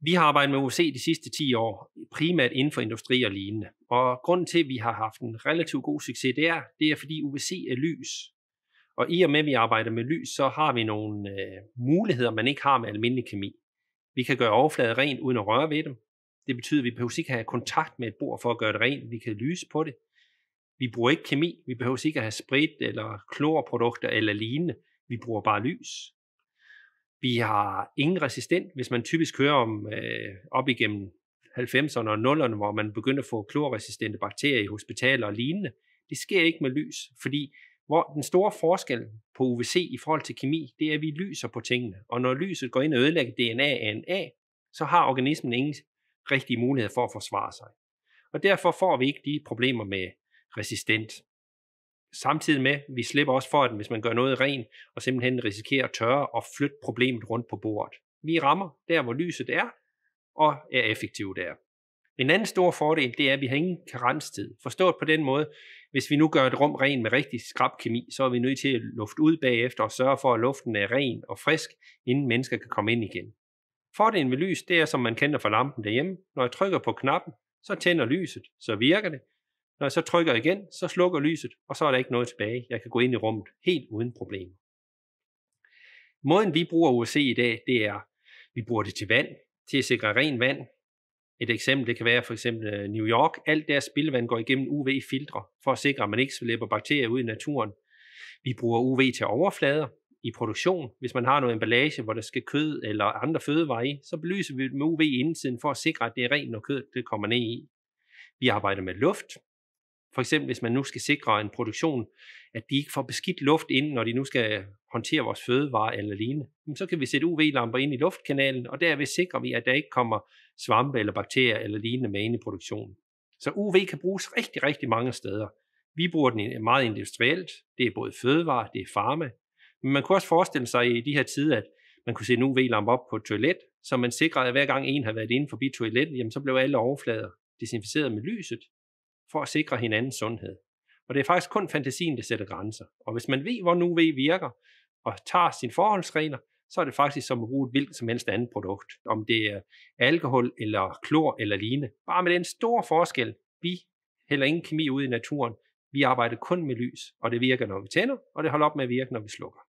Vi har arbejdet med OC de sidste 10 år, primært inden for industri og lignende. Og grunden til, at vi har haft en relativt god succes, det er, det er fordi UVC er lys. Og i og med, at vi arbejder med lys, så har vi nogle øh, muligheder, man ikke har med almindelig kemi. Vi kan gøre overfladen ren uden at røre ved dem. Det betyder, at vi behøver ikke at have kontakt med et bord for at gøre det rent. Vi kan lyse på det. Vi bruger ikke kemi. Vi behøver ikke at have sprit eller klorprodukter eller lignende. Vi bruger bare lys. Vi har ingen resistent, hvis man typisk kører om øh, op igennem 90'erne og 0'erne, hvor man begynder at få klorresistente bakterier i hospitaler og lignende. Det sker ikke med lys, fordi hvor den store forskel på UVC i forhold til kemi, det er, at vi lyser på tingene. Og når lyset går ind og ødelægger DNA en A, så har organismen ingen rigtige mulighed for at forsvare sig. Og derfor får vi ikke de problemer med resistent Samtidig med, vi slipper også for, at hvis man gør noget ren, og simpelthen risikerer at tørre og flytte problemet rundt på bordet. Vi rammer der, hvor lyset er, og er effektive der. En anden stor fordel, det er, at vi har ingen karenstid. Forstået på den måde, hvis vi nu gør et rum ren med rigtig skrab kemi, så er vi nødt til at lufte ud bagefter og sørge for, at luften er ren og frisk, inden mennesker kan komme ind igen. Fordelen ved lys, det er, som man kender fra lampen derhjemme. Når jeg trykker på knappen, så tænder lyset, så virker det, når jeg så trykker igen, så slukker lyset, og så er der ikke noget tilbage. Jeg kan gå ind i rummet helt uden problemer. Måden vi bruger OSC i dag, det er, vi bruger det til vand, til at sikre ren vand. Et eksempel, det kan være for eksempel øh, New York. Alt deres spildevand går igennem UV-filtre, for at sikre, at man ikke slipper bakterier ud i naturen. Vi bruger UV til overflader i produktion. Hvis man har noget emballage, hvor der skal kød eller andre fødevarer i, så belyser vi det med UV i indsiden for at sikre, at det er rent, når kødet det kommer ned i. Vi arbejder med luft, for eksempel hvis man nu skal sikre en produktion, at de ikke får beskidt luft ind, når de nu skal håndtere vores fødevarer eller lignende, så kan vi sætte UV-lamper ind i luftkanalen, og derved sikrer vi, at der ikke kommer svampe eller bakterier eller lignende med ind i produktionen. Så UV kan bruges rigtig, rigtig mange steder. Vi bruger den meget industrielt. Det er både fødevare, det er farme. Men man kunne også forestille sig i de her tider, at man kunne sætte en UV-lampe op på et toilet, så man sikrede, at hver gang en har været inde forbi toilettet, jamen så blev alle overflader desinficeret med lyset, for at sikre hinandens sundhed. Og det er faktisk kun fantasien, der sætter grænser. Og hvis man ved, hvor nu ved virker, og tager sine forholdsregler, så er det faktisk som at bruge et hvilket som helst andet produkt. Om det er alkohol eller klor eller lignende. Bare med den store forskel, vi heller ingen kemi ud i naturen. Vi arbejder kun med lys, og det virker, når vi tænder, og det holder op med at virke, når vi slukker.